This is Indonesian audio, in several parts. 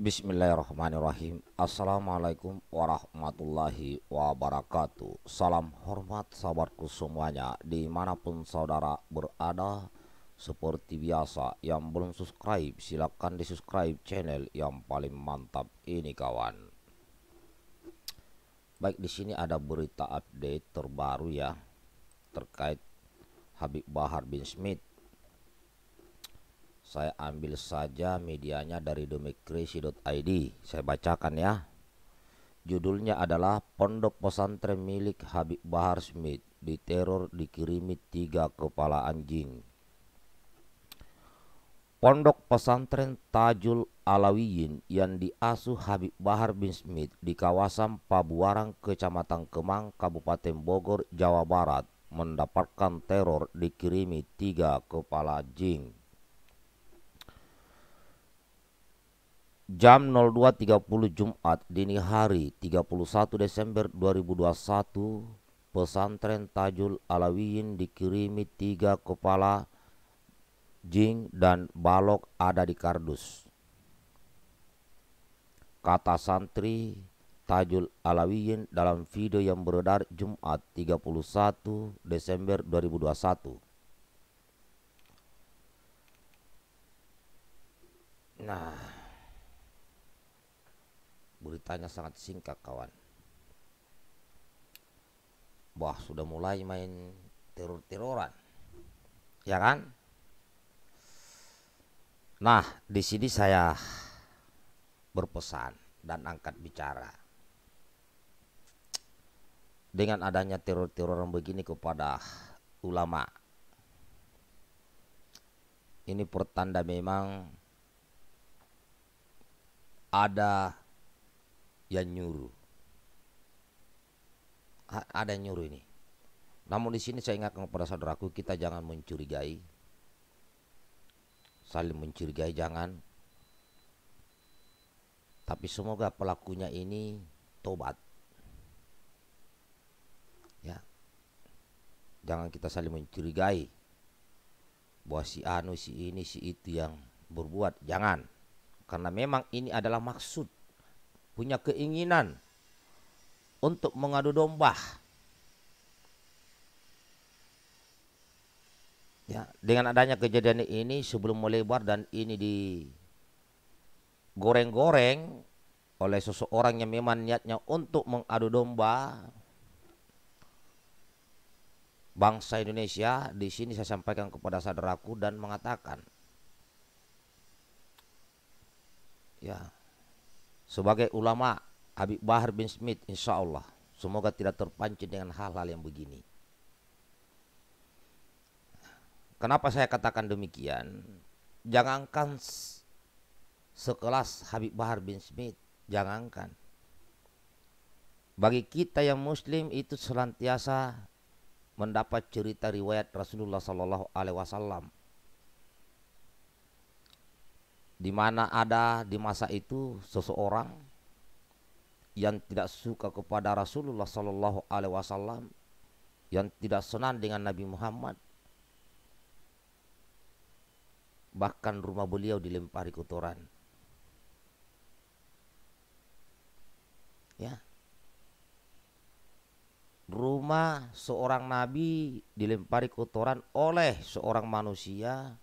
Bismillahirrahmanirrahim Assalamualaikum warahmatullahi wabarakatuh Salam hormat sahabatku semuanya Dimanapun saudara berada Seperti biasa Yang belum subscribe silahkan di subscribe channel yang paling mantap ini kawan Baik di sini ada berita update terbaru ya Terkait Habib Bahar bin Smith saya ambil saja medianya dari demikcrazy.id. Saya bacakan ya. Judulnya adalah Pondok Pesantren Milik Habib Bahar Smith diteror dikirimi tiga kepala anjing. Pondok pesantren Tajul Alawiyin yang diasuh Habib Bahar bin Smith di kawasan Pabuarang, Kecamatan Kemang, Kabupaten Bogor, Jawa Barat mendapatkan teror dikirimi tiga kepala anjing. jam 02.30 Jumat dini hari 31 Desember 2021 pesantren Tajul Alawiyin dikirimi tiga kepala jing dan balok ada di kardus. Kata santri Tajul Alawiyin dalam video yang beredar Jumat 31 Desember 2021. Nah, Beritanya sangat singkat kawan. Wah sudah mulai main teror-teroran. Ya kan? Nah, di sini saya berpesan dan angkat bicara. Dengan adanya teror-teroran begini kepada ulama. Ini pertanda memang ada yang nyuruh. A ada yang nyuruh ini. Namun di sini saya ingatkan kepada saudaraku kita jangan mencurigai. Saling mencurigai jangan. Tapi semoga pelakunya ini tobat. Ya. Jangan kita saling mencurigai bahwa si anu si ini si itu yang berbuat jangan karena memang ini adalah maksud punya keinginan untuk mengadu domba. Ya, dengan adanya kejadian ini sebelum melebar dan ini di goreng-goreng oleh seseorang yang memang niatnya untuk mengadu domba bangsa Indonesia di sini saya sampaikan kepada saudaraku dan mengatakan ya sebagai ulama Habib Bahar bin Smith insya Allah semoga tidak terpancing dengan hal-hal yang begini kenapa saya katakan demikian jangankan sekelas Habib Bahar bin Smith jangankan bagi kita yang muslim itu selantiasa mendapat cerita riwayat Rasulullah Sallallahu Alaihi Wasallam di mana ada di masa itu seseorang yang tidak suka kepada Rasulullah Sallallahu Alaihi Wasallam, yang tidak senang dengan Nabi Muhammad, bahkan rumah beliau dilempari kotoran. Ya, rumah seorang nabi dilempari kotoran oleh seorang manusia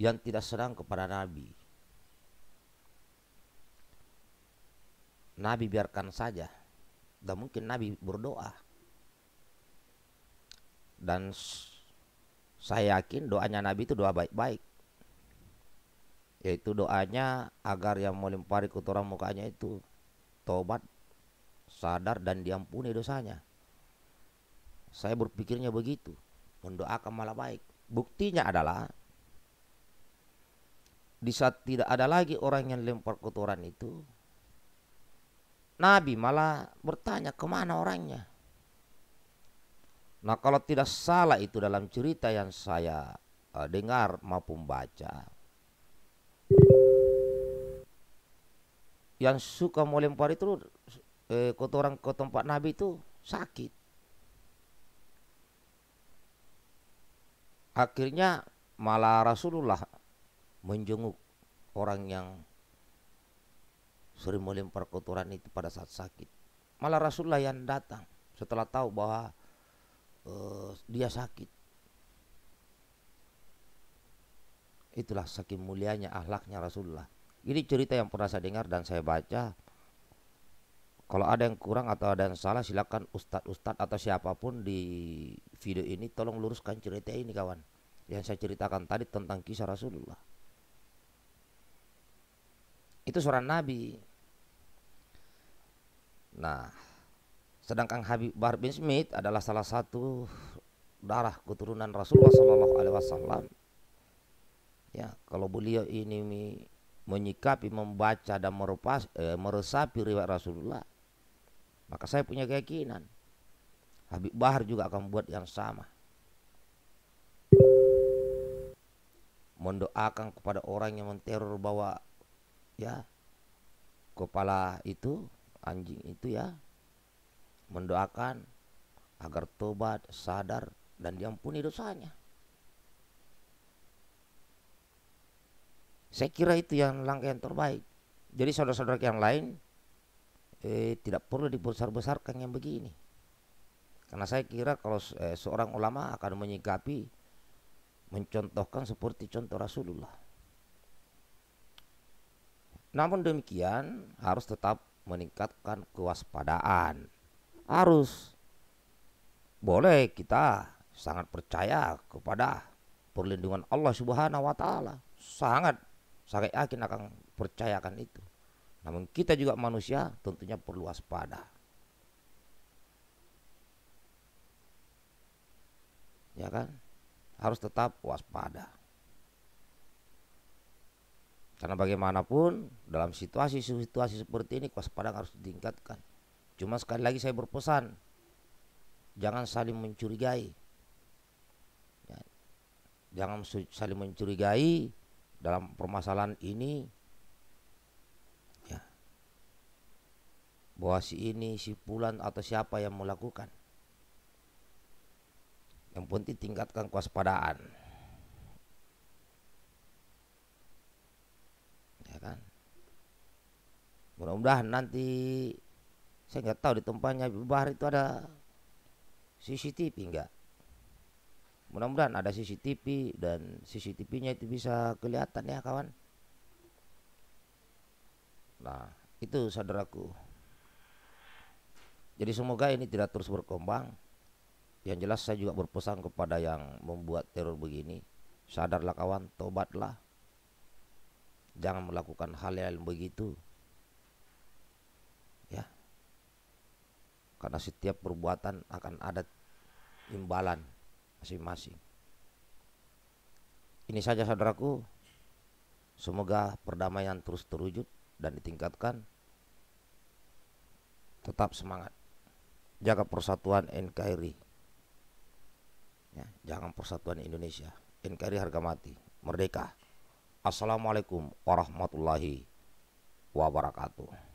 yang tidak senang kepada nabi. Nabi biarkan saja. Dan mungkin Nabi berdoa. Dan saya yakin doanya Nabi itu doa baik-baik. Yaitu doanya agar yang melempari kotoran mukanya itu tobat, sadar dan diampuni dosanya. Saya berpikirnya begitu, mendoakan malah baik. Buktinya adalah di saat tidak ada lagi orang yang lempar kotoran itu Nabi malah bertanya kemana orangnya. Nah kalau tidak salah itu dalam cerita yang saya uh, dengar maupun baca. Yang suka melempar itu eh, kotoran ke tempat Nabi itu sakit. Akhirnya malah Rasulullah menjenguk orang yang sering melempar kotoran itu pada saat sakit. Malah Rasulullah yang datang setelah tahu bahwa uh, dia sakit. Itulah saking mulianya ahlaknya Rasulullah. Ini cerita yang pernah saya dengar dan saya baca. Kalau ada yang kurang atau ada yang salah silakan ustadz-ustadz atau siapapun di video ini tolong luruskan cerita ini kawan. Yang saya ceritakan tadi tentang kisah Rasulullah. Itu suara Nabi. Nah, sedangkan Habib Bahar bin Smith adalah salah satu darah keturunan Rasulullah Sallallahu Alaihi Wasallam. Ya, kalau beliau ini menyikapi, membaca dan merupas, eh, meresapi riwayat Rasulullah, maka saya punya keyakinan Habib Bahar juga akan buat yang sama. Mendoakan kepada orang yang menteror bahwa ya kepala itu anjing itu ya mendoakan agar tobat, sadar dan diampuni dosanya. Saya kira itu yang langkah yang terbaik. Jadi saudara-saudara yang lain eh, tidak perlu dibesar-besarkan yang begini. Karena saya kira kalau eh, seorang ulama akan menyikapi mencontohkan seperti contoh Rasulullah. Namun demikian harus tetap meningkatkan kewaspadaan. Harus boleh kita sangat percaya kepada perlindungan Allah Subhanahu wa taala. Sangat sangat yakin akan percayakan itu. Namun kita juga manusia tentunya perlu waspada. Ya kan? Harus tetap waspada. Karena bagaimanapun dalam situasi-situasi seperti ini kewaspadaan harus ditingkatkan. Cuma sekali lagi saya berpesan, jangan saling mencurigai. Ya, jangan saling mencurigai dalam permasalahan ini. Ya. Bahwa si ini, si Pulan atau siapa yang melakukan. Yang penting tingkatkan kewaspadaan. mudah-mudahan nanti saya nggak tahu di tempatnya Habib Bahar itu ada CCTV enggak mudah-mudahan ada CCTV dan CCTV-nya itu bisa kelihatan ya kawan nah itu saudaraku jadi semoga ini tidak terus berkembang yang jelas saya juga berpesan kepada yang membuat teror begini sadarlah kawan tobatlah jangan melakukan hal hal begitu karena setiap perbuatan akan ada imbalan masing-masing. Ini saja saudaraku, semoga perdamaian terus terwujud dan ditingkatkan. Tetap semangat, jaga persatuan NKRI. Ya, jangan persatuan Indonesia, NKRI harga mati, merdeka. Assalamualaikum warahmatullahi wabarakatuh.